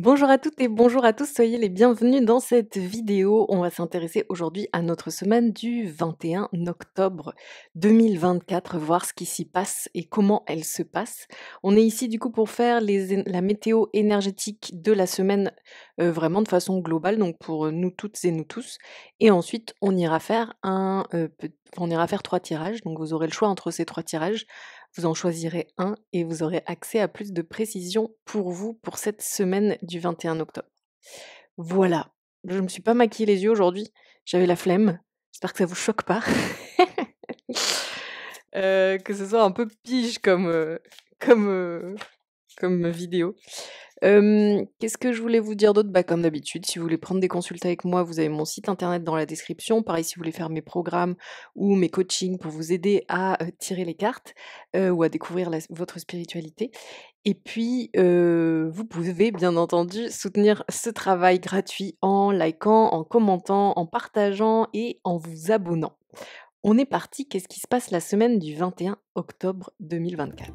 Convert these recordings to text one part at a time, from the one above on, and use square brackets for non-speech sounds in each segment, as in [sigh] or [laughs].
Bonjour à toutes et bonjour à tous, soyez les bienvenus dans cette vidéo. On va s'intéresser aujourd'hui à notre semaine du 21 octobre 2024, voir ce qui s'y passe et comment elle se passe. On est ici du coup pour faire la météo énergétique de la semaine euh, vraiment de façon globale, donc pour nous toutes et nous tous. Et ensuite, on ira faire un, euh, on ira faire trois tirages, donc vous aurez le choix entre ces trois tirages. Vous en choisirez un et vous aurez accès à plus de précisions pour vous pour cette semaine du 21 octobre. Voilà, je ne me suis pas maquillée les yeux aujourd'hui, j'avais la flemme, j'espère que ça ne vous choque pas. [laughs] Euh, que ce soit un peu pige comme, euh, comme, euh, comme vidéo. Qu'est-ce que je voulais vous dire d'autre bah, Comme d'habitude, si vous voulez prendre des consultes avec moi, vous avez mon site internet dans la description. Pareil, si vous voulez faire mes programmes ou mes coachings pour vous aider à tirer les cartes ou à découvrir votre spiritualité. Et puis, vous pouvez bien entendu soutenir ce travail gratuit en likant, en commentant, en partageant et en vous abonnant. On est parti, qu'est-ce qui se passe la semaine du 21 octobre 2024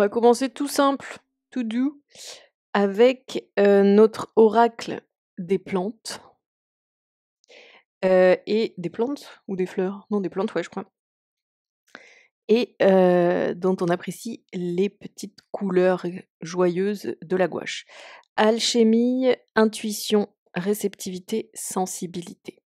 va commencer tout simple, tout doux, avec euh, notre oracle des plantes. Euh, et des plantes ou des fleurs Non, des plantes, ouais, je crois. Et euh, dont on apprécie les petites couleurs joyeuses de la gouache. Alchimie, intuition, réceptivité, sensibilité.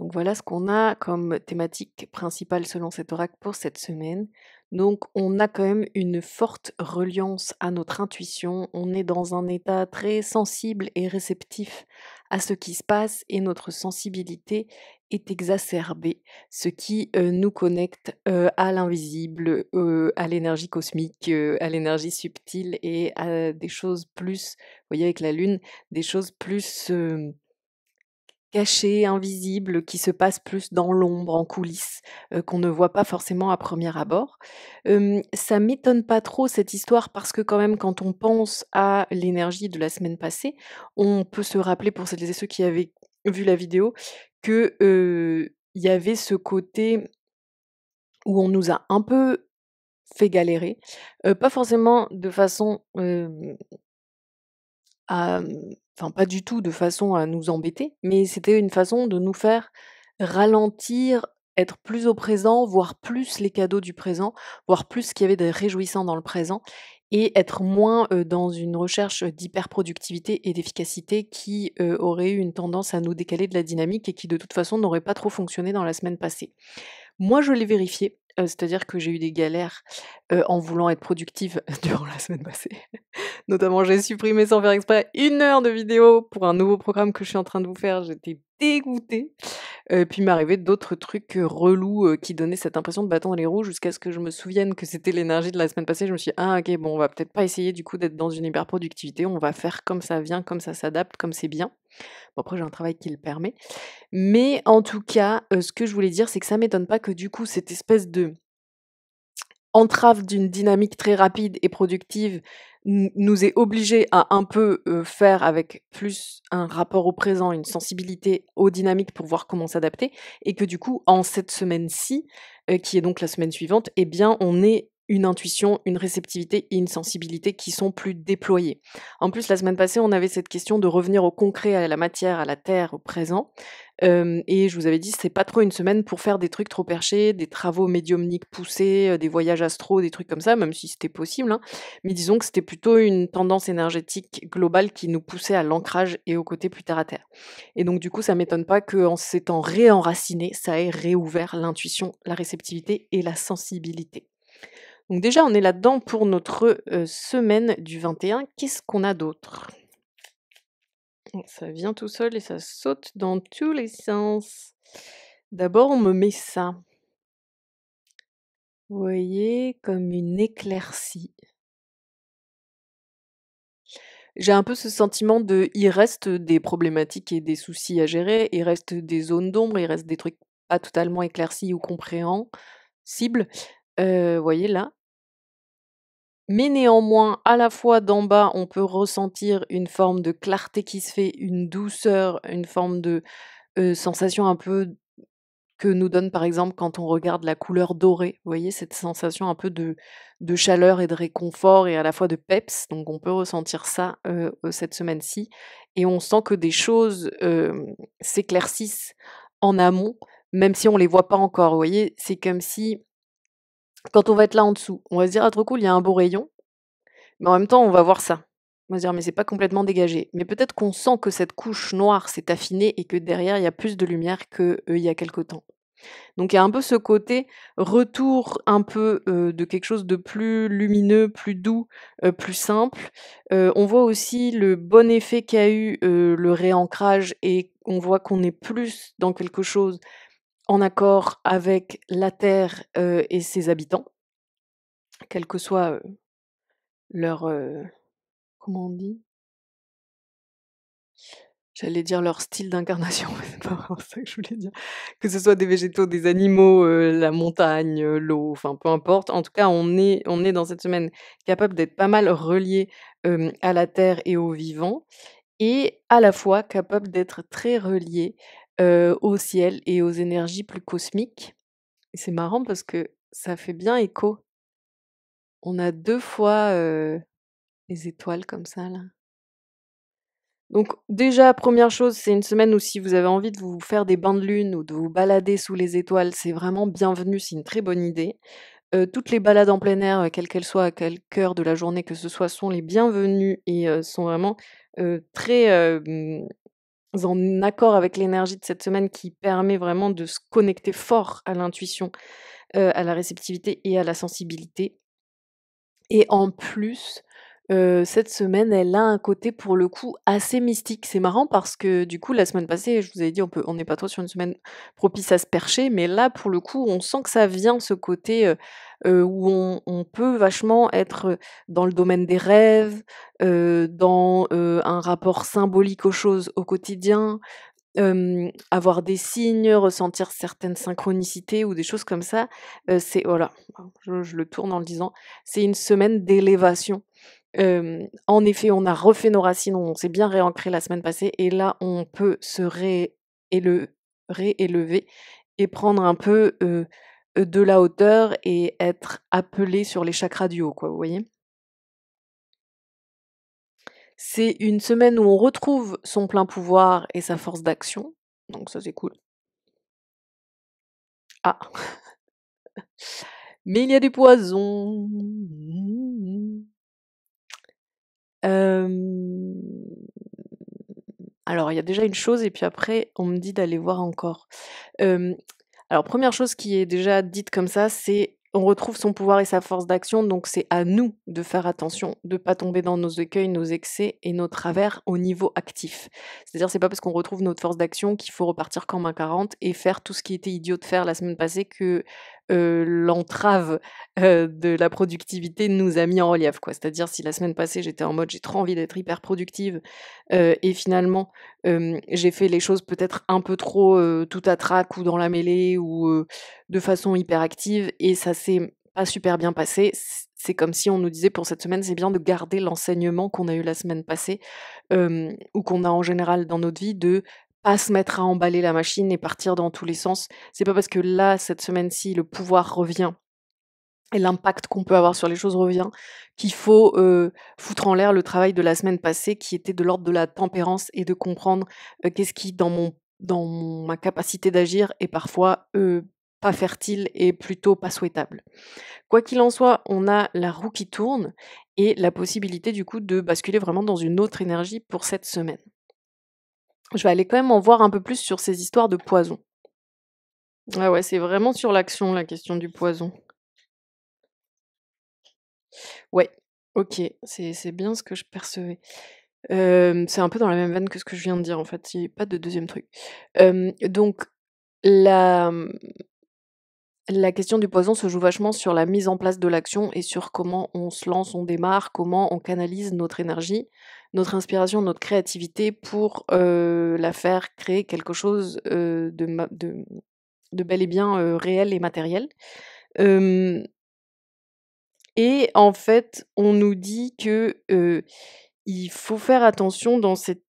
Donc voilà ce qu'on a comme thématique principale selon cet oracle pour cette semaine. Donc on a quand même une forte reliance à notre intuition, on est dans un état très sensible et réceptif à ce qui se passe et notre sensibilité est exacerbée, ce qui euh, nous connecte euh, à l'invisible, euh, à l'énergie cosmique, à l'énergie subtile et à des choses plus, vous voyez avec la lune, des choses plus caché, invisible, qui se passe plus dans l'ombre, en coulisses, euh, qu'on ne voit pas forcément à premier abord. ça m'étonne pas trop cette histoire parce que quand même quand on pense à l'énergie de la semaine passée, on peut se rappeler pour celles et ceux qui avaient vu la vidéo que il y avait ce côté où on nous a un peu fait galérer, euh, pas forcément de façon Mmh, enfin pas du tout de façon à nous embêter, mais c'était une façon de nous faire ralentir, être plus au présent, voir plus les cadeaux du présent, voir plus ce qu'il y avait de réjouissant dans le présent et être moins dans une recherche d'hyperproductivité et d'efficacité qui aurait eu une tendance à nous décaler de la dynamique et qui de toute façon n'aurait pas trop fonctionné dans la semaine passée. Moi, je l'ai vérifié euh, c'est-à-dire que j'ai eu des galères en voulant être productive [laughs] durant la semaine passée. Notamment, j'ai supprimé sans faire exprès une heure de vidéo pour un nouveau programme que je suis en train de vous faire. J'étais dégoûtée. Euh, puis m'arrivaient d'autres trucs relous qui donnaient cette impression de bâton dans les roues jusqu'à ce que je me souvienne que c'était l'énergie de la semaine passée. Je me suis dit, ah ok, bon, on va peut-être pas essayer du coup d'être dans une hyper-productivité. On va faire comme ça vient, comme ça s'adapte, comme c'est bien. Bon, après, j'ai un travail qui le permet. Mais en tout cas, euh, ce que je voulais dire, c'est que ça ne m'étonne pas que du coup, cette espèce de entrave d'une dynamique très rapide et productive nous est obligé à un peu euh, faire avec plus un rapport au présent, une sensibilité aux dynamiques pour voir comment s'adapter, et que du coup, en cette semaine-ci, euh, qui est donc la semaine suivante, eh bien, on est une intuition, une réceptivité et une sensibilité qui sont plus déployées. En plus, la semaine passée, on avait cette question de revenir au concret, à la matière, à la terre, au présent. Euh, et je vous avais dit, c'est pas trop une semaine pour faire des trucs trop perchés, des travaux médiumniques poussés, euh, des voyages astro, des trucs comme ça, même si c'était possible. Hein. Mais disons que c'était plutôt une tendance énergétique globale qui nous poussait à l'ancrage et au côté plus terre à terre. Et donc, du coup, ça m'étonne pas qu'en s'étant réenraciné, ça ait réouvert l'intuition, la réceptivité et la sensibilité. Donc déjà, on est là-dedans pour notre euh, semaine du 21. Qu'est-ce qu'on a d'autre Ça vient tout seul et ça saute dans tous les sens. D'abord, on me met ça. Vous voyez, comme une éclaircie. J'ai un peu ce sentiment de il reste des problématiques et des soucis à gérer, il reste des zones d'ombre, il reste des trucs pas totalement éclaircis ou compréhensibles. Euh, vous voyez là, mais néanmoins, à la fois d'en bas, on peut ressentir une forme de clarté qui se fait, une douceur, une forme de euh, sensation un peu que nous donne par exemple quand on regarde la couleur dorée. Vous voyez cette sensation un peu de, chaleur et de réconfort et à la fois de peps. Donc on peut ressentir ça euh, euh, cette semaine-ci. Et on sent que des choses s'éclaircissent en amont, même si on ne les voit pas encore. Vous voyez, c'est comme si quand on va être là en dessous, on va se dire ah trop cool, il y a un beau rayon, mais en même temps on va voir ça. On va se dire mais c'est pas complètement dégagé. Mais peut-être qu'on sent que cette couche noire s'est affinée et que derrière il y a plus de lumière qu'il euh, y a quelque temps. Donc il y a un peu ce côté retour un peu euh, de quelque chose de plus lumineux, plus doux, euh, plus simple. on voit aussi le bon effet qu'a eu le réancrage et on voit qu'on est plus dans quelque chose en accord avec la Terre et ses habitants, quel que soit leur... comment on dit J'allais dire leur style d'incarnation, [laughs] pas ça que je voulais dire. Que ce soit des végétaux, des animaux, la montagne, l'eau, enfin peu importe. En tout cas, on est, on est dans cette semaine capable d'être pas mal relié à la terre et au vivant, et à la fois capable d'être très relié euh, au ciel et aux énergies plus cosmiques. Et c'est marrant parce que ça fait bien écho. On a deux fois euh, les étoiles comme ça là. Donc déjà, première chose, c'est une semaine où si vous avez envie de vous faire des bains de lune ou de vous balader sous les étoiles, c'est vraiment bienvenu, c'est une très bonne idée. Euh, toutes les balades en plein air, quelles qu'elles soient, à quel heure de la journée que ce soit, sont les bienvenues et sont vraiment très en accord avec l'énergie de cette semaine qui permet vraiment de se connecter fort à l'intuition, euh, à la réceptivité et à la sensibilité. Et en plus, euh, cette semaine, elle a un côté pour le coup assez mystique. C'est marrant parce que du coup, la semaine passée, je vous avais dit, on on n'est pas trop sur une semaine propice à se percher, mais là, pour le coup, on sent que ça vient ce côté euh, euh, où on, peut vachement être dans le domaine des rêves, dans un rapport symbolique aux choses au quotidien. avoir des signes, ressentir certaines synchronicités ou des choses comme ça, c'est voilà, je le tourne en le disant, c'est une semaine d'élévation en effet, on a refait nos racines, on s'est bien réancré la semaine passée, et là, on peut se réélever et prendre un peu de la hauteur et être appelé sur les chakras du haut, quoi, vous voyez C'est une semaine où on retrouve son plein pouvoir et sa force d'action, donc ça c'est cool. Ah [laughs] Mais il y a du poison alors il y a déjà une chose et puis après on me dit d'aller voir encore. alors première chose qui est déjà dite comme ça, c'est on retrouve son pouvoir et sa force d'action, donc c'est à nous de faire attention, de pas tomber dans nos écueils, nos excès et nos travers au niveau actif. C'est-à-dire, c'est pas parce qu'on retrouve notre force d'action qu'il faut repartir comme un 40 et faire tout ce qui était idiot de faire la semaine passée que euh, l'entrave euh, de la productivité nous a mis en relief. Quoi. C'est-à-dire si la semaine passée j'étais en mode j'ai trop envie d'être hyper productive euh, et finalement j'ai fait les choses peut-être un peu trop tout à trac ou dans la mêlée ou de façon hyper active et ça s'est pas super bien passé. C'est comme si on nous disait pour cette semaine, c'est bien de garder l'enseignement qu'on a eu la semaine passée ou qu'on a en général dans notre vie de pas se mettre à emballer la machine et partir dans tous les sens. C'est pas parce que là, cette semaine-ci, le pouvoir revient et l'impact qu'on peut avoir sur les choses revient, qu'il faut foutre en l'air le travail de la semaine passée qui était de l'ordre de la tempérance et de comprendre qu'est-ce qui, dans, ma capacité d'agir, est parfois pas fertile et plutôt pas souhaitable. Quoi qu'il en soit, on a la roue qui tourne et la possibilité du coup de basculer vraiment dans une autre énergie pour cette semaine je vais aller quand même en voir un peu plus sur ces histoires de poison. Ah ouais, c'est vraiment sur l'action la question du poison. Ouais, ok, c'est bien ce que je percevais. c'est un peu dans la même veine que ce que je viens de dire en fait, il n'y a pas de deuxième truc. donc, la, la question du poison se joue vachement sur la mise en place de l'action et sur comment on se lance, on démarre, comment on canalise notre énergie, notre inspiration, notre créativité pour la faire créer quelque chose de, bel et bien réel et matériel. et en fait, on nous dit que il faut faire attention dans cette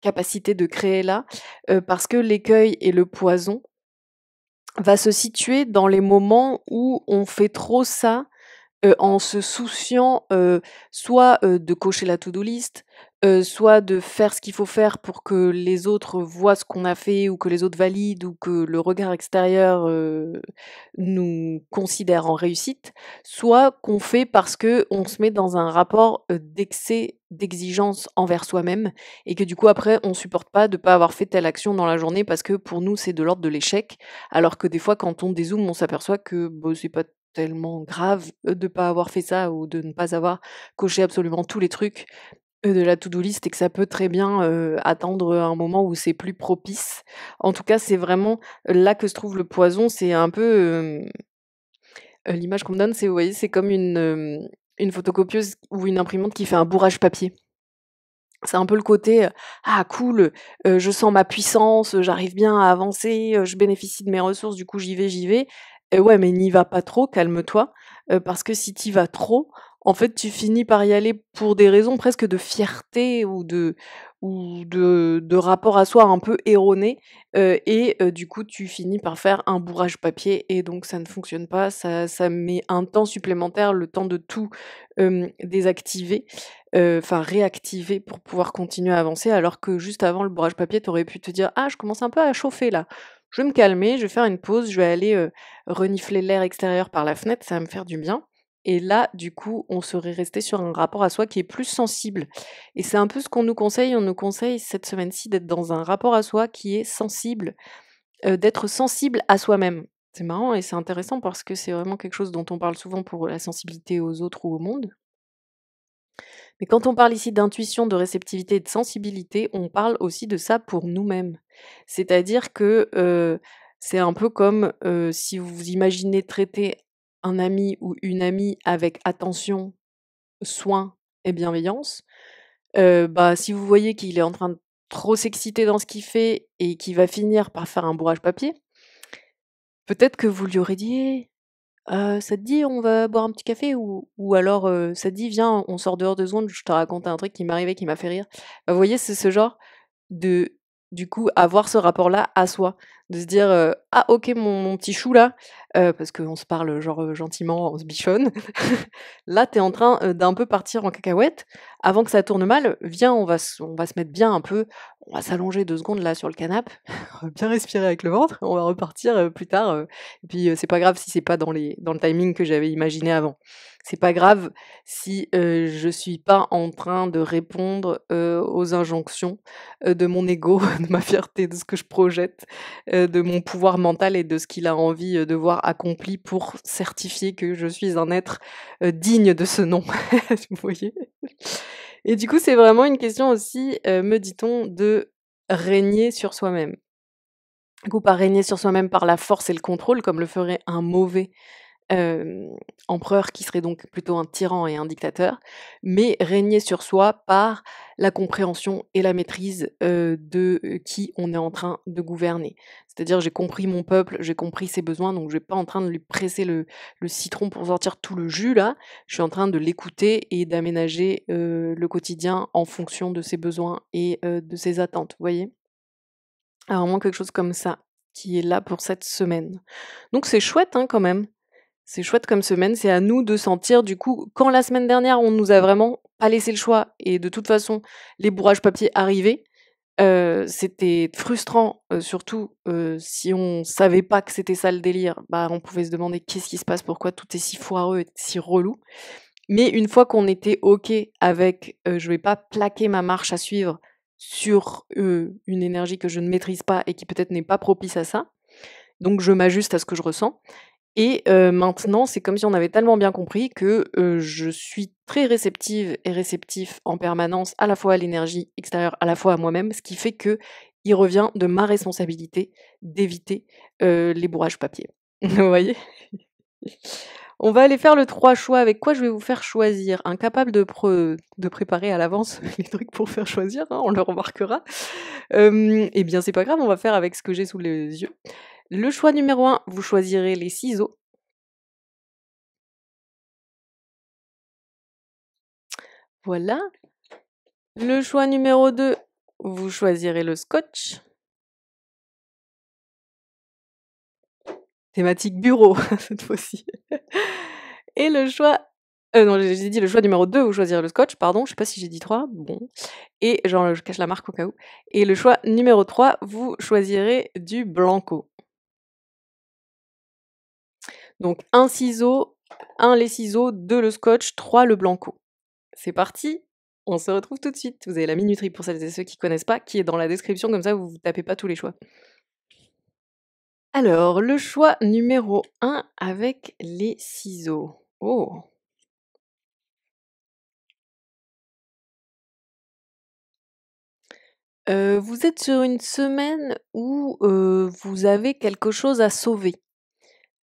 capacité de créer là, parce que l'écueil et le poison, va se situer dans les moments où on fait trop ça euh, en se souciant euh, soit euh, de cocher la to-do list, soit de faire ce qu'il faut faire pour que les autres voient ce qu'on a fait ou que les autres valident ou que le regard extérieur nous considère en réussite, soit qu'on fait parce que on se met dans un rapport d'excès d'exigence envers soi-même et que du coup après on supporte pas de pas avoir fait telle action dans la journée parce que pour nous c'est de l'ordre de l'échec alors que des fois quand on dézoome on s'aperçoit que bah, c'est pas tellement grave euh, de pas avoir fait ça ou de ne pas avoir coché absolument tous les trucs euh, de la to-do list et que ça peut très bien euh, attendre un moment où c'est plus propice. En tout cas, c'est vraiment là que se trouve le poison. C'est un peu l'image qu'on me donne, c'est vous voyez, c'est comme une une photocopieuse ou une imprimante qui fait un bourrage papier. C'est un peu le côté euh, ah cool, euh, je sens ma puissance, j'arrive bien à avancer, euh, je bénéficie de mes ressources, du coup j'y vais, j'y vais. ouais, mais n'y va pas trop, calme-toi, parce que si t'y vas trop, en fait, tu finis par y aller pour des raisons presque de fierté ou de, ou de, rapport à soi un peu erroné. Euh, et euh, du coup, tu finis par faire un bourrage papier et donc ça ne fonctionne pas. Ça, ça met un temps supplémentaire, le temps de tout désactiver, euh, enfin réactiver pour pouvoir continuer à avancer. Alors que juste avant le bourrage papier, tu aurais pu te dire Ah, je commence un peu à chauffer là. Je vais me calmer, je vais faire une pause, je vais aller renifler l'air extérieur par la fenêtre, ça va me faire du bien. Et là, du coup, on serait resté sur un rapport à soi qui est plus sensible. Et c'est un peu ce qu'on nous conseille. On nous conseille cette semaine-ci d'être dans un rapport à soi qui est sensible, euh, d'être sensible à soi-même. C'est marrant et c'est intéressant parce que c'est vraiment quelque chose dont on parle souvent pour la sensibilité aux autres ou au monde. Mais quand on parle ici d'intuition, de réceptivité et de sensibilité, on parle aussi de ça pour nous-mêmes. C'est-à-dire que euh, c'est un peu comme euh, si vous imaginez traiter un ami ou une amie avec attention, soin et bienveillance, bah, si vous voyez qu'il est en train de trop s'exciter dans ce qu'il fait et qu'il va finir par faire un bourrage papier, peut-être que vous lui aurez dit «Euh, ça te dit, on va boire un petit café ou, ou alors ça te dit, viens, on sort dehors deux secondes, je te raconte un truc qui m'est arrivé, qui m'a fait rire. vous voyez, c'est ce genre de, du coup, avoir ce rapport-là à soi de se dire ah ok mon, petit chou là euh, parce qu'on se parle euh, genre gentiment on se bichonne [laughs] là t'es en train d'un peu partir en cacahuète avant que ça tourne mal viens on va on va se mettre bien un peu on va s'allonger deux secondes là sur le canapé [laughs] bien respirer avec le ventre on va repartir plus tard et puis c'est pas grave si c'est pas dans les dans le timing que j'avais imaginé avant c'est pas grave si je suis pas en train de répondre aux injonctions de mon ego [laughs] de ma fierté de ce que je projette euh, de mon pouvoir mental et de ce qu'il a envie euh, de voir accompli pour certifier que je suis un être euh, digne de ce nom. [laughs] Vous voyez Et du coup, c'est vraiment une question aussi, me dit-on, de régner sur soi-même. Du coup, pas régner sur soi-même par la force et le contrôle, comme le ferait un mauvais empereur qui serait donc plutôt un tyran et un dictateur, mais régner sur soi par la compréhension et la maîtrise de qui on est en train de gouverner. C'est-à-dire j'ai compris mon peuple, j'ai compris ses besoins, donc je ne vais pas en train de lui presser le, citron pour sortir tout le jus là, je suis en train de l'écouter et d'aménager le quotidien en fonction de ses besoins et de ses attentes, vous voyez Alors, moins quelque chose comme ça qui est là pour cette semaine. Donc c'est chouette hein, quand même. C'est chouette comme semaine, c'est à nous de sentir du coup quand la semaine dernière on nous a vraiment pas laissé le choix et de toute façon les bourrages papier arrivaient, euh, c'était frustrant, euh, surtout euh, si on savait pas que c'était ça le délire, bah on pouvait se demander qu'est-ce qui se passe, pourquoi tout est si foireux et si relou. Mais une fois qu'on était ok avec, je vais pas plaquer ma marche à suivre sur une énergie que je ne maîtrise pas et qui peut-être n'est pas propice à ça, donc je m'ajuste à ce que je ressens. Et maintenant, c'est comme si on avait tellement bien compris que je suis très réceptive et réceptif en permanence à la fois à l'énergie extérieure, à la fois à moi-même, ce qui fait que il revient de ma responsabilité d'éviter les bourrages papier. [laughs] vous voyez On va aller faire le trois choix. Avec quoi je vais vous faire choisir Incapable de, préparer à l'avance [laughs] les trucs pour faire choisir, hein, on le remarquera. Eh bien, c'est pas grave, on va faire avec ce que j'ai sous les yeux. Le choix numéro 1, vous choisirez les ciseaux. Voilà. Le choix numéro 2, vous choisirez le scotch. Thématique bureau, [laughs] cette fois-ci. Et le choix... Euh, non, j'ai dit le choix numéro 2, vous choisirez le scotch, pardon, je sais pas si j'ai dit 3, bon. Et genre, je cache la marque au cas où. Et le choix numéro 3, vous choisirez du blanco. Donc un ciseau, un les ciseaux, deux le scotch, trois le blanco. C'est parti, on se retrouve tout de suite. Vous avez la minuterie pour celles et ceux qui connaissent pas, qui est dans la description, comme ça vous ne tapez pas tous les choix. Alors, le choix numéro 1 avec les ciseaux. Oh euh, vous êtes sur une semaine où euh, vous avez quelque chose à sauver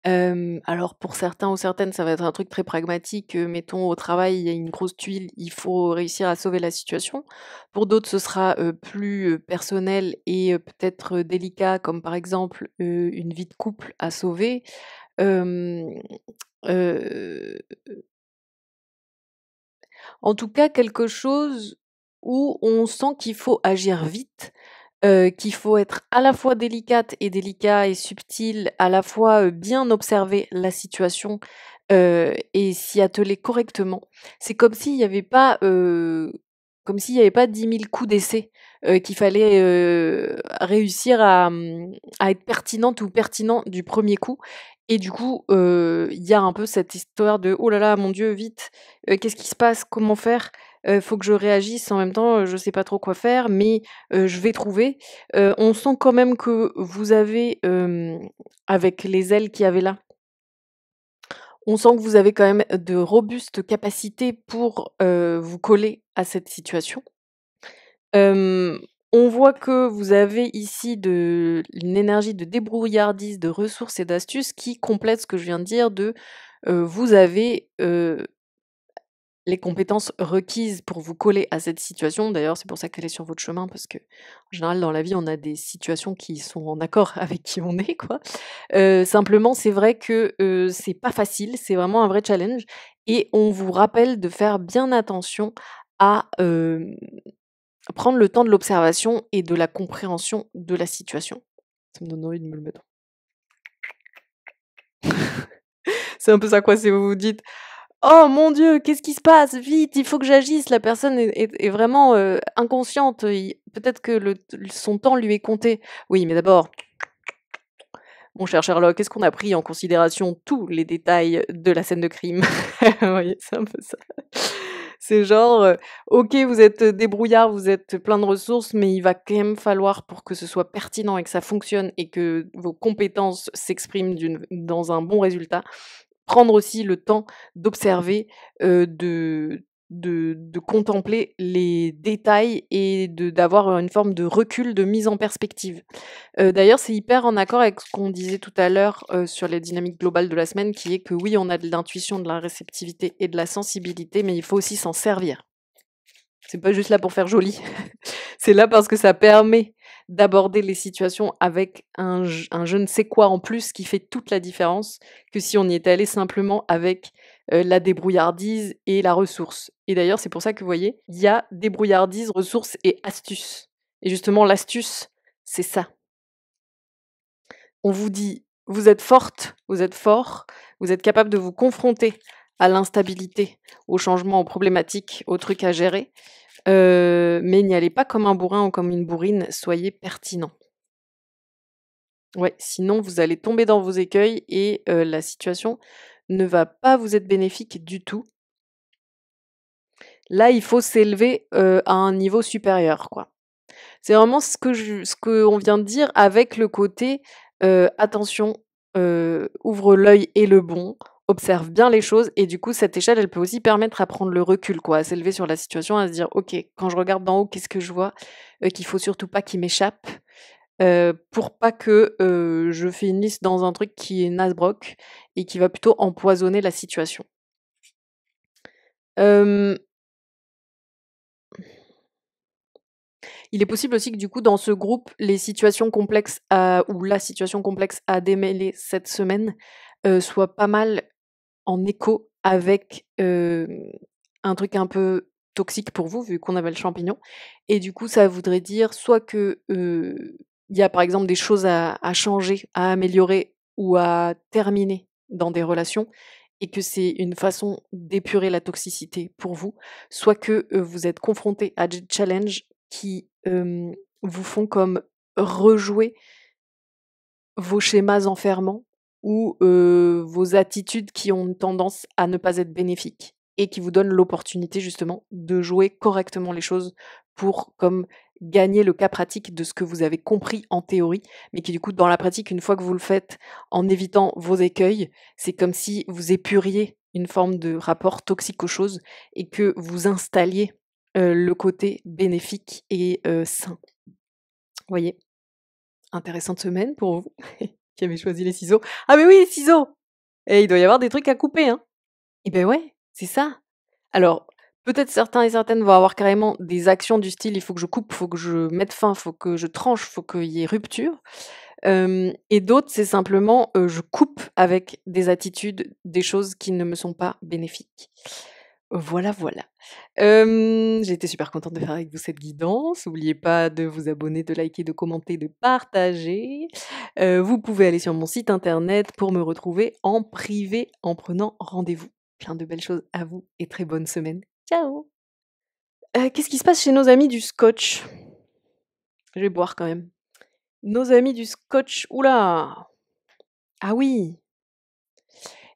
alors pour certains ou certaines, ça va être un truc très pragmatique. mettons au travail, il y a une grosse tuile, il faut réussir à sauver la situation. Pour d'autres, ce sera plus personnel et peut-être délicat, comme par exemple une vie de couple à sauver. en tout cas, quelque chose où on sent qu'il faut agir vite euh, qu'il faut être à la fois délicate et délicat et subtil, à la fois euh, bien observer la situation euh, et s'y atteler correctement. C'est comme s'il n'y avait pas, comme s'il n'y avait pas dix mille coups d'essai qu'il fallait réussir à, à, être pertinente ou pertinent du premier coup. Et du coup, il y a un peu cette histoire de oh là là, mon Dieu, vite, qu'est-ce qui se passe, comment faire faut que je réagisse en même temps, je sais pas trop quoi faire, mais je vais trouver. on sent quand même que vous avez, avec les ailes qu'il y avait là, on sent que vous avez quand même de robustes capacités pour vous coller à cette situation. On voit que vous avez ici de, une énergie de débrouillardise, de ressources et d'astuces qui complète ce que je viens de dire de vous avez les compétences requises pour vous coller à cette situation. D'ailleurs, c'est pour ça qu'elle est sur votre chemin, parce que en général, dans la vie, on a des situations qui sont en accord [laughs] avec qui on est, quoi. simplement, c'est vrai que ce c'est pas facile, c'est vraiment un vrai challenge, et on vous rappelle de faire bien attention à prendre le temps de l'observation et de la compréhension de la situation. Ça me donne envie de me le mettre. [laughs] c'est un peu ça quoi, si vous vous dites Oh mon Dieu, qu'est-ce qui se passe Vite, il faut que j'agisse. La personne est, vraiment euh, inconsciente. Peut-être que son temps lui est compté. Oui, mais d'abord, mon cher Sherlock, est-ce qu'on a pris en considération tous les détails de la scène de crime [laughs] c'est ça. genre, euh, ok, vous êtes débrouillard, vous êtes plein de ressources, mais il va quand même falloir pour que ce soit pertinent et que ça fonctionne et que vos compétences s'expriment dans un bon résultat, prendre aussi le temps d'observer, de, de, de, contempler les détails et d'avoir une forme de recul, de mise en perspective. D'ailleurs, c'est hyper en accord avec ce qu'on disait tout à l'heure sur les dynamiques globales de la semaine, qui est que oui, on a de l'intuition, de la réceptivité et de la sensibilité, mais il faut aussi s'en servir. C'est pas juste là pour faire joli. [laughs] c'est là parce que ça permet d'aborder les situations avec un, un, je ne sais quoi en plus qui fait toute la différence que si on y était allé simplement avec euh, la débrouillardise et la ressource. Et d'ailleurs, c'est pour ça que vous voyez, il y a débrouillardise, ressources et astuce. Et justement, l'astuce, c'est ça. On vous dit, vous êtes forte, vous êtes fort, vous êtes capable de vous confronter à l'instabilité, au changement, aux problématiques, aux trucs à gérer. Euh, mais n'y allez pas comme un bourrin ou comme une bourrine, soyez pertinent. Ouais, sinon vous allez tomber dans vos écueils et euh, la situation ne va pas vous être bénéfique du tout. Là, il faut s'élever euh, à un niveau supérieur, quoi. C'est vraiment ce que ce qu'on vient de dire avec le côté attention, ouvre l'œil et le bon observe bien les choses et du coup cette échelle elle peut aussi permettre à prendre le recul quoi à s'élever sur la situation à se dire ok quand je regarde d'en haut qu'est-ce que je vois euh, qu'il faut surtout pas qu'il m'échappe euh, pour pas que euh, je finisse dans un truc qui est nasbrock et qui va plutôt empoisonner la situation Il est possible aussi que du coup, dans ce groupe, les situations complexes ou la situation complexe à démêler cette semaine euh, soit pas mal en écho avec un truc un peu toxique pour vous, vu qu'on avait le champignon. Et du coup, ça voudrait dire soit que il y a par exemple des choses à, changer, à améliorer ou à terminer dans des relations, et que c'est une façon d'épurer la toxicité pour vous, soit que vous êtes confronté à des challenges qui vous font comme rejouer vos schémas enfermants ou euh, vos attitudes qui ont tendance à ne pas être bénéfiques et qui vous donnent l'opportunité justement de jouer correctement les choses pour comme gagner le cas pratique de ce que vous avez compris en théorie, mais qui du coup dans la pratique, une fois que vous le faites en évitant vos écueils, c'est comme si vous épuriez une forme de rapport toxique aux choses et que vous installiez le côté bénéfique et euh, sain. Voyez, intéressante semaine pour vous. [laughs] qui avait choisi les ciseaux. Ah mais oui, les ciseaux Et il doit y avoir des trucs à couper, hein Eh ben ouais, c'est ça. Alors, peut-être certains et certaines vont avoir carrément des actions du style il faut que je coupe, il faut que je mette fin, il faut que je tranche, il faut qu'il y ait rupture. et d'autres, c'est simplement je coupe avec des attitudes, des choses qui ne me sont pas bénéfiques. Voilà, voilà. J'étais j'ai été super contente de faire avec vous cette guidance. N'oubliez pas de vous abonner, de liker, de commenter, de partager. vous pouvez aller sur mon site internet pour me retrouver en privé en prenant rendez-vous. Plein de belles choses à vous et très bonne semaine. Ciao Qu'est-ce qui se passe chez nos amis du scotch Je vais boire quand même. Nos amis du scotch, oula Ah oui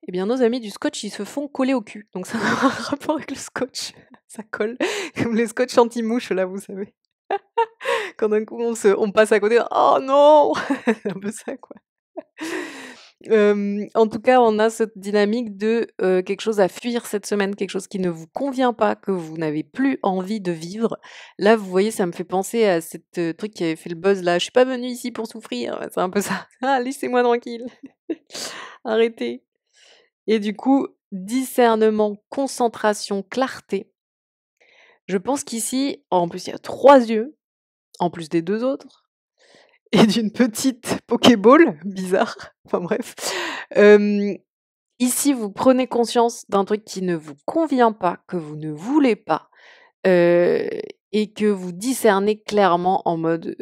eh bien nos amis du scotch, ils se font coller au cul. Donc ça [laughs] a un rapport avec le scotch. [laughs] Ça colle, [laughs] comme les scotch anti-mouches, là, vous savez. Quand d'un coup on, on passe à côté, oh non C'est un peu ça, quoi. en tout cas, on a cette dynamique de quelque chose à fuir cette semaine, quelque chose qui ne vous convient pas, que vous n'avez plus envie de vivre. Là, vous voyez, ça me fait penser à ce truc qui avait fait le buzz là. Je suis pas venue ici pour souffrir. C'est un peu ça. Ah, laissez-moi tranquille. Arrêtez. Et du coup, discernement, concentration, clarté. Je pense qu'ici, en plus, il y a trois yeux, en plus des deux autres, [laughs] et d'une petite Pokéball, bizarre, [laughs] enfin bref. ici, vous prenez conscience d'un truc qui ne vous convient pas, que vous ne voulez pas, et que vous discernez clairement en mode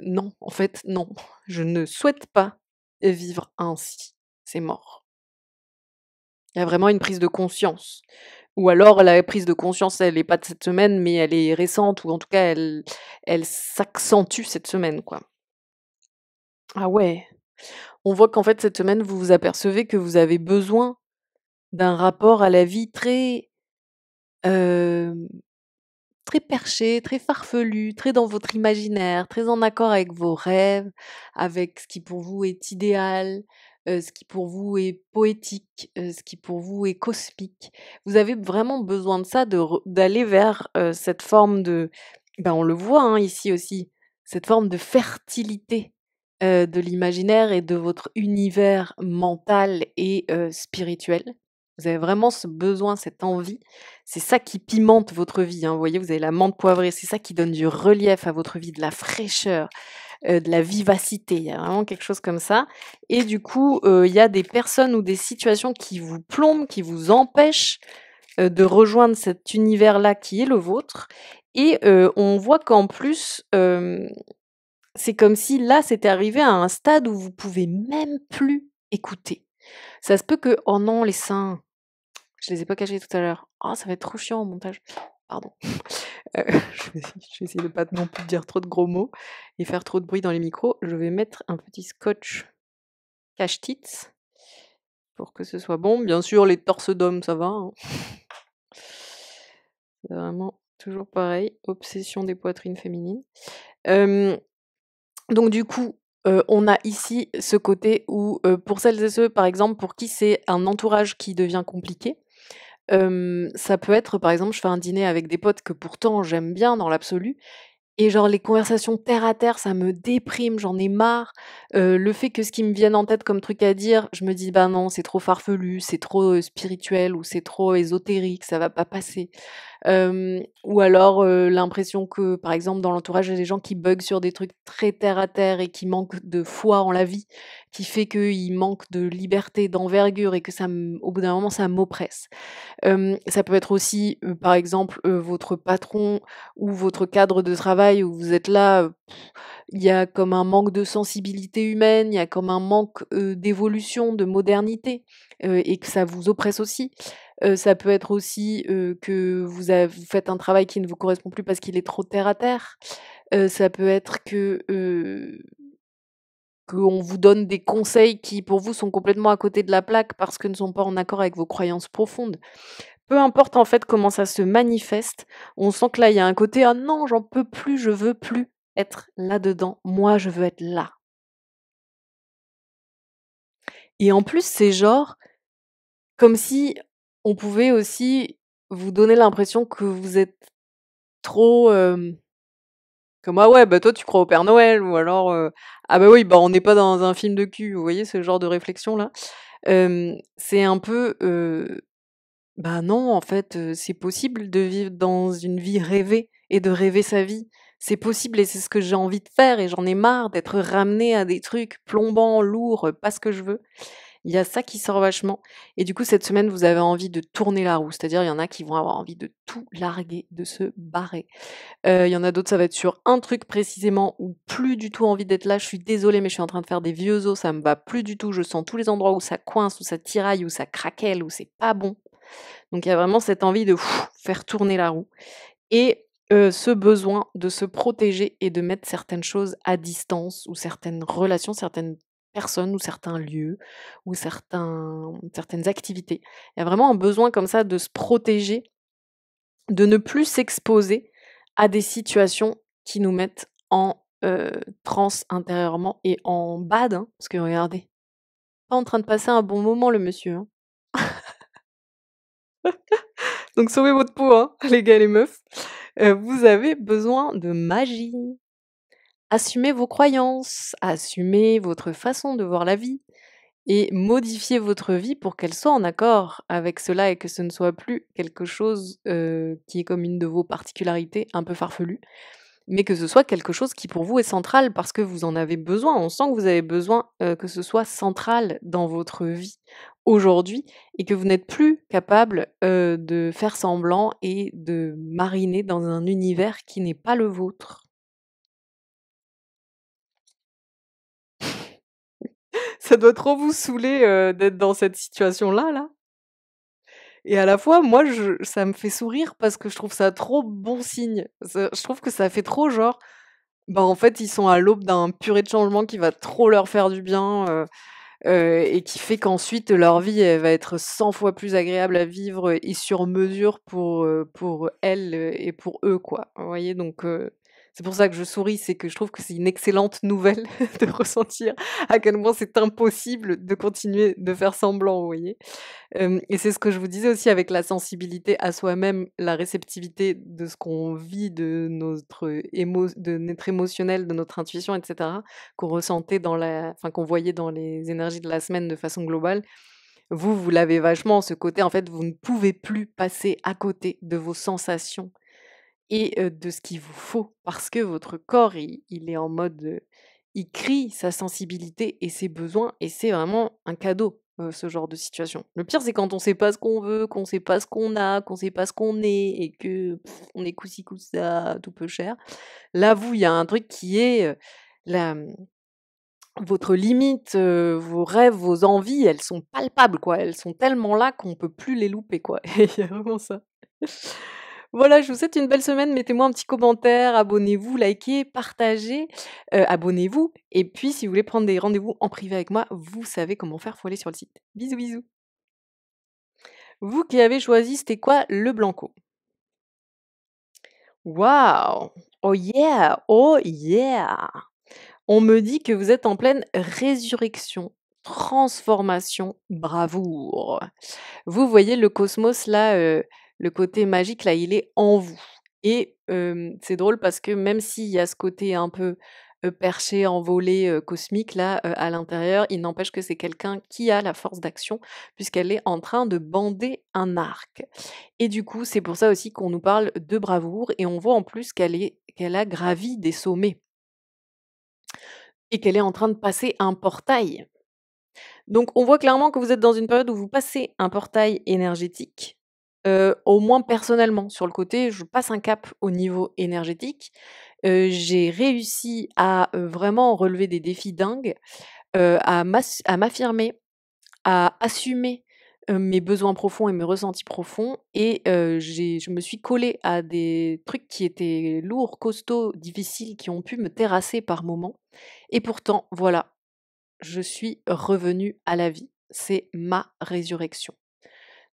non, en fait, non, je ne souhaite pas vivre ainsi, c'est mort. Il y a vraiment une prise de conscience. Ou alors la prise de conscience, elle n'est pas de cette semaine, mais elle est récente, ou en tout cas, elle, s'accentue cette semaine, quoi. Ah ouais. On voit qu'en fait, cette semaine, vous vous apercevez que vous avez besoin d'un rapport à la vie très euh, très perché, très farfelu, très dans votre imaginaire, très en accord avec vos rêves, avec ce qui pour vous est idéal, euh, ce qui pour vous est poétique, euh, ce qui pour vous est cosmique. Vous avez vraiment besoin de ça, d'aller vers euh, cette forme de, ben on le voit hein, ici aussi, cette forme de fertilité de l'imaginaire et de votre univers mental et spirituel. Vous avez vraiment ce besoin, cette envie. C'est ça qui pimente votre vie. Hein, vous voyez, vous avez la menthe poivrée. C'est ça qui donne du relief à votre vie, de la fraîcheur. Euh, de la vivacité, il y a vraiment quelque chose comme ça. Et du coup, euh, il y a des personnes ou des situations qui vous plombent, qui vous empêchent euh, de rejoindre cet univers-là qui est le vôtre. Et on voit qu'en plus, c'est comme si là, c'était arrivé à un stade où vous pouvez même plus écouter. Ça se peut que, oh non, les seins, je les ai pas cachés tout à l'heure. Oh, ça va être trop chiant au montage pardon. Euh, [laughs] je, vais, essayer de pas non plus dire trop de gros mots et faire trop de bruit dans les micros. Je vais mettre un petit scotch cache-tits pour que ce soit bon. Bien sûr, les torses d'hommes, ça va. Hein. [laughs] C'est vraiment toujours pareil. Obsession des poitrines féminines. donc du coup, euh, on a ici ce côté où, euh, pour celles et ceux, par exemple, pour qui c'est un entourage qui devient compliqué, ça peut être, par exemple, je fais un dîner avec des potes que pourtant j'aime bien dans l'absolu et genre les conversations terre à terre, ça me déprime, j'en ai marre. le fait que ce qui me vienne en tête comme truc à dire, je me dis: «Bah non, c'est trop farfelu, c'est trop, spirituel ou c'est trop ésotérique, ça va pas passer» ou alors l'impression que, par exemple, dans l'entourage, il y a des gens qui buguent sur des trucs très terre à terre et qui manquent de foi en la vie, qui fait qu'ils manquent de liberté, d'envergure et que ça, au bout d'un moment, ça m'oppresse. ça peut être aussi, par exemple, votre patron ou votre cadre de travail où vous êtes là il y a comme un manque de sensibilité humaine, il y a comme un manque d'évolution, de modernité, et que ça vous oppresse aussi. ça peut être aussi que vous, vous, faites un travail qui ne vous correspond plus parce qu'il est trop terre à terre. ça peut être que qu'on vous donne des conseils qui pour vous sont complètement à côté de la plaque parce que ne sont pas en accord avec vos croyances profondes peu importe en fait comment ça se manifeste, on sent que là il y a un côté ah non, j'en peux plus, je veux plus être là-dedans, moi je veux être là. Et en plus, c'est genre comme si on pouvait aussi vous donner l'impression que vous êtes trop comme ah ouais bah toi tu crois au Père Noël ou alors ah bah oui bah on n'est pas dans un film de cul vous voyez ce genre de réflexion là c'est un peu bah non en fait c'est possible de vivre dans une vie rêvée et de rêver sa vie c'est possible et c'est ce que j'ai envie de faire et j'en ai marre d'être ramenée à des trucs plombants, lourds, pas ce que je veux. Il y a ça qui sort vachement. Et du coup, cette semaine, vous avez envie de tourner la roue. C'est-à-dire, il y en a qui vont avoir envie de tout larguer, de se barrer. Euh, il y en a d'autres, ça va être sur un truc précisément ou plus du tout envie d'être là. Je suis désolée, mais je suis en train de faire des vieux os, ça me va plus du tout. Je sens tous les endroits où ça coince, où ça tiraille, où ça craquelle, où c'est pas bon. Donc, il y a vraiment cette envie de faire tourner la roue. Et euh, ce besoin de se protéger et de mettre certaines choses à distance ou certaines relations, certaines personnes ou certains lieux ou certains, certaines activités. Il y a vraiment un besoin comme ça de se protéger, de ne plus s'exposer à des situations qui nous mettent en euh, trans intérieurement et en bad, hein, parce que regardez, pas en train de passer un bon moment le monsieur. Hein. [laughs] Donc sauvez votre peau, hein, les gars et les meufs. Euh, vous avez besoin de magie. Assumez vos croyances, assumez votre façon de voir la vie et modifiez votre vie pour qu'elle soit en accord avec cela et que ce ne soit plus quelque chose euh, qui est comme une de vos particularités un peu farfelues, mais que ce soit quelque chose qui pour vous est central parce que vous en avez besoin. On sent que vous avez besoin euh, que ce soit central dans votre vie aujourd'hui et que vous n'êtes plus capable euh, de faire semblant et de mariner dans un univers qui n'est pas le vôtre. [laughs] Ça doit trop vous saouler euh, d'être dans cette situation-là, là. Et à la fois, moi, ça me fait sourire parce que je trouve ça trop bon signe. je trouve que ça fait trop genre, bah en fait, ils sont à l'aube d'un purée de changement qui va trop leur faire du bien. Euh, euh, et qui fait qu'ensuite leur vie va être 100 fois plus agréable à vivre et sur mesure pour, euh, pour elles et pour eux, quoi. Vous voyez, donc euh, c'est pour ça que je souris, c'est que je trouve que c'est une excellente [laughs] nouvelle de ressentir à quel point c'est impossible de continuer de faire semblant, vous voyez. et c'est ce que je vous disais aussi avec la sensibilité à soi-même, la réceptivité de ce qu'on vit, de notre, de notre émotionnel, de notre intuition, etc., qu'on ressentait dans la, enfin qu'on voyait dans les énergies de la semaine de façon globale vous, vous l'avez vachement, ce côté, en fait, vous ne pouvez plus passer à côté de vos sensations et de ce qu'il vous faut. Parce que votre corps, il est en mode, il crie sa sensibilité et ses besoins et c'est vraiment un cadeau, ce genre de situation. Le pire, c'est quand on sait pas ce qu'on veut, qu'on sait pas ce qu'on a, qu'on sait pas ce qu'on est et que on est coussi ça, tout peu cher. Là, vous, il y a un truc qui est, la, mmh, votre limite, vos rêves, vos envies, elles sont palpables, quoi. Elles sont tellement là qu'on peut plus les louper, quoi. Et [laughs] il y a vraiment ça. Voilà, je vous souhaite une belle semaine. Mettez-moi un petit commentaire, abonnez-vous, likez, partagez, euh, abonnez-vous. Et puis, si vous voulez prendre des rendez-vous en privé avec moi, vous savez comment faire, faut aller sur le site. Bisous, bisous. Vous qui avez choisi, c'était quoi le blanco Waouh Oh yeah Oh yeah On me dit que vous êtes en pleine résurrection transformation, bravoure. Vous voyez le cosmos là euh, le côté magique, là, il est en vous. Et c'est drôle parce que même s'il y a ce côté un peu perché, envolé, cosmique, là, à l'intérieur, il n'empêche que c'est quelqu'un qui a la force d'action, puisqu'elle est en train de bander un arc. Et du coup, c'est pour ça aussi qu'on nous parle de bravoure, et on voit en plus qu'elle est qu'elle a gravi des sommets, et qu'elle est en train de passer un portail. Donc on voit clairement que vous êtes dans une période où vous passez un portail énergétique, au moins personnellement, sur le côté, je passe un cap au niveau énergétique. j'ai réussi à vraiment relever des défis dingues, à, m'affirmer, à assumer mes besoins profonds et mes ressentis profonds. Et je me suis collée à des trucs qui étaient lourds, costauds, difficiles, qui ont pu me terrasser par moments. Et pourtant, voilà, je suis revenue à la vie. C'est ma résurrection.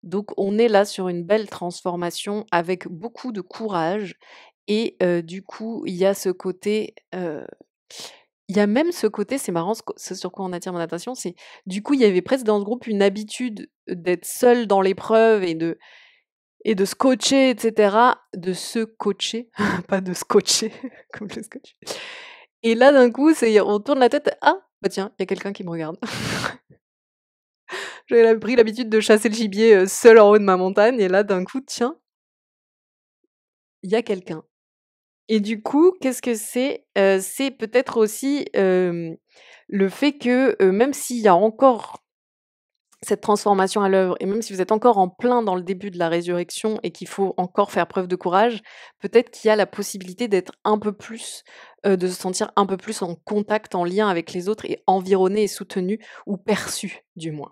Donc on est là sur une belle transformation avec beaucoup de courage et du coup il y a ce côté, il y a même ce côté, c'est marrant, ce sur quoi on attire mon attention, c'est du coup il y avait presque dans ce groupe une habitude d'être seul dans l'épreuve et de et de se coacher, etc. De se coacher, [laughs] pas de scotcher [laughs] comme le scotch. Et là d'un coup, c'est on tourne la tête, ah bah, tiens, il y a quelqu'un qui me regarde. [laughs] J'avais pris l'habitude de chasser le gibier euh, seul en haut de ma montagne, et là, d'un coup, tiens, il y a quelqu'un. Et du coup, qu'est-ce que c'est euh, C'est peut-être aussi euh, le fait que même s'il y a encore cette transformation à l'œuvre, et même si vous êtes encore en plein dans le début de la résurrection et qu'il faut encore faire preuve de courage, peut-être qu'il y a la possibilité d'être un peu plus, euh, de se sentir un peu plus en contact, en lien avec les autres et environné et soutenu ou perçu du moins.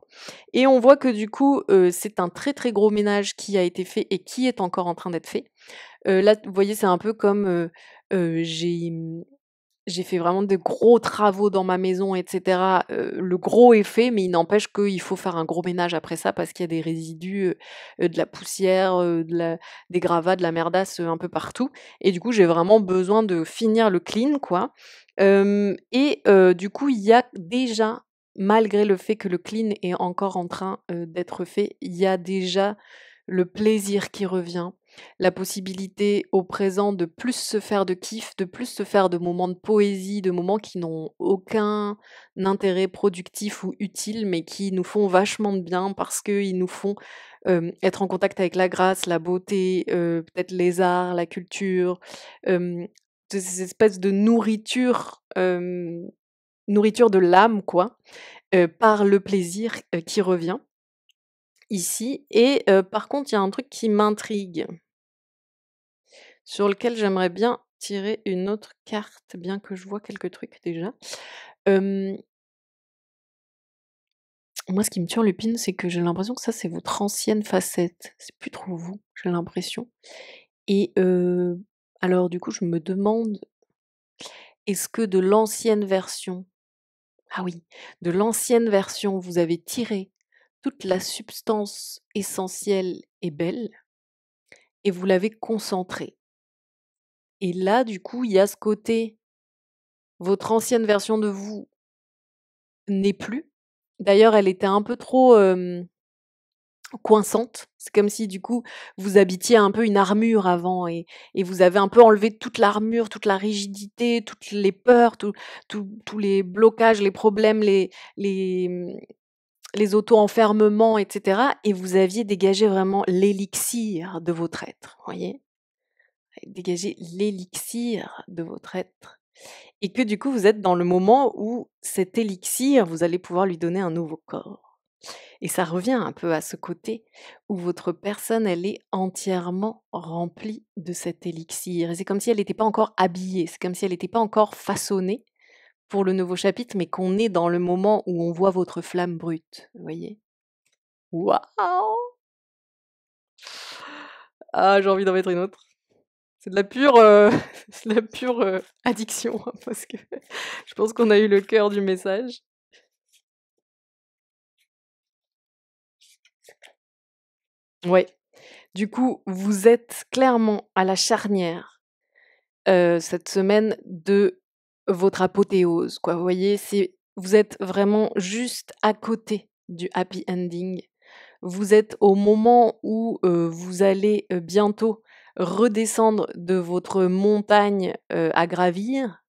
Et on voit que du coup, euh, c'est un très très gros ménage qui a été fait et qui est encore en train d'être fait. Euh, là, vous voyez, c'est un peu comme j'ai j'ai fait vraiment des gros travaux dans ma maison, etc. Euh, le gros est fait, mais il n'empêche qu'il faut faire un gros ménage après ça parce qu'il y a des résidus, euh, euh, de la poussière, des gravats, de la merdasse un peu partout. Et du coup, j'ai vraiment besoin de finir le clean, quoi. et du coup, il y a déjà, malgré le fait que le clean est encore en train d'être fait, il y a déjà le plaisir qui revient la possibilité au présent de plus se faire de kiff, de plus se faire de moments de poésie, de moments qui n'ont aucun intérêt productif ou utile, mais qui nous font vachement de bien parce qu'ils nous font être en contact avec la grâce, la beauté, peut-être les arts, la culture, ces espèces de nourriture nourriture de l'âme, quoi, par le plaisir qui revient ici. Et par contre, il y a un truc qui m'intrigue, sur lequel j'aimerais bien tirer une autre carte, bien que je vois quelques trucs déjà. Moi, ce qui me tient le lupine, c'est que j'ai l'impression que ça, c'est votre ancienne facette. C'est plus trop vous, j'ai l'impression. Et alors, du coup, je me demande, est-ce que de l'ancienne version, ah oui, de l'ancienne version, vous avez tiré toute la substance essentielle et belle, et vous l'avez concentrée et là, du coup, il y a ce côté, votre ancienne version de vous n'est plus. D'ailleurs, elle était un peu trop coincante. C'est comme si, du coup, vous habitiez un peu une armure avant et, vous avez un peu enlevé toute l'armure, toute la rigidité, toutes les peurs, tous les blocages, les problèmes, les, les, mmh, les auto-enfermements, etc. Et vous aviez dégagé vraiment l'élixir de votre être, voyez dégager l'élixir de votre être. Et que du coup, vous êtes dans le moment où cet élixir, vous allez pouvoir lui donner un nouveau corps. Et ça revient un peu à ce côté où votre personne, elle est entièrement remplie de cet élixir. Et c'est comme si elle n'était pas encore habillée, c'est comme si elle n'était pas encore façonnée pour le nouveau chapitre, mais qu'on est dans le moment où on voit votre flamme brute. Vous voyez Waouh Ah, j'ai envie d'en mettre une autre c'est de la pure, euh, [laughs] pure euh, addiction, hein, parce que [laughs] je pense qu'on a eu le cœur du message. Ouais. Du coup, vous êtes clairement à la charnière euh, cette semaine de votre apothéose. Quoi. Vous voyez, vous êtes vraiment juste à côté du happy ending. Vous êtes au moment où vous allez bientôt redescendre de votre montagne à gravir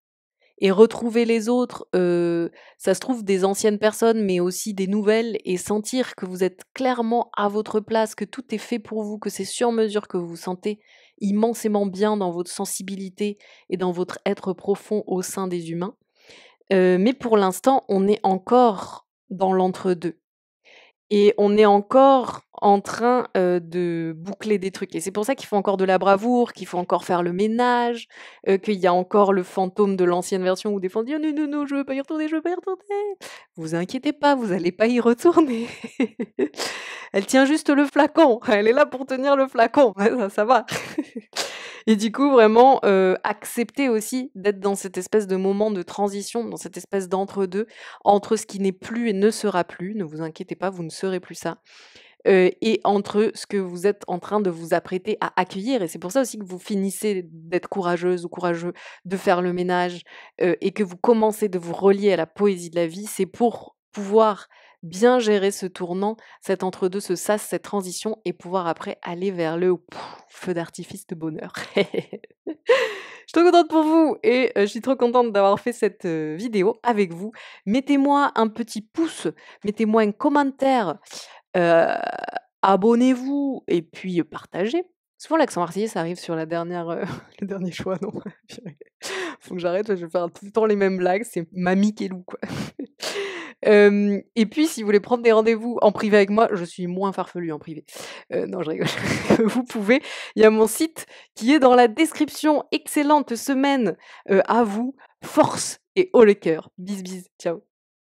et retrouver les autres, ça se trouve des anciennes personnes, mais aussi des nouvelles, et sentir que vous êtes clairement à votre place, que tout est fait pour vous, que c'est sur mesure, que vous vous sentez immensément bien dans votre sensibilité et dans votre être profond au sein des humains. mais pour l'instant, on est encore dans l'entre-deux. Et on est encore en train euh, de boucler des trucs. Et c'est pour ça qu'il faut encore de la bravoure, qu'il faut encore faire le ménage, euh, qu'il y a encore le fantôme de l'ancienne version où des fans disent oh non, non, non, je veux pas y retourner, je veux pas y retourner. Vous inquiétez pas, vous n'allez pas y retourner. [laughs] elle tient juste le flacon. Elle est là pour tenir le flacon. [laughs] ça va. [laughs] Et du coup, vraiment, euh, accepter aussi d'être dans cette espèce de moment de transition, dans cette espèce d'entre-deux, entre ce qui n'est plus et ne sera plus, ne vous inquiétez pas, vous ne serez plus ça, euh, et entre ce que vous êtes en train de vous apprêter à accueillir. Et c'est pour ça aussi que vous finissez d'être courageuse ou courageux, de faire le ménage, euh, et que vous commencez de vous relier à la poésie de la vie, c'est pour pouvoir bien gérer ce tournant, cet entre-deux, ce sas, cette transition et pouvoir après aller vers le feu d'artifice de bonheur. [laughs] je suis trop contente pour vous et euh, je suis trop contente d'avoir fait cette euh, vidéo avec vous. Mettez-moi un petit pouce, mettez-moi un commentaire, euh, abonnez-vous et puis partagez. Souvent, l'accent marseillais, ça arrive sur la dernière, [laughs] le dernier choix, non [laughs] Faut que j'arrête, je vais faire tout le temps les mêmes blagues. C'est Mamie Kélou, quoi et puis, si vous voulez prendre des rendez-vous en privé avec moi, je suis moins farfelu en privé. Euh, non, je rigole. [laughs] vous pouvez. Il y a mon site qui est dans la description. Excellente semaine euh, à vous. Force et haut le cœur. Bis bis. Ciao.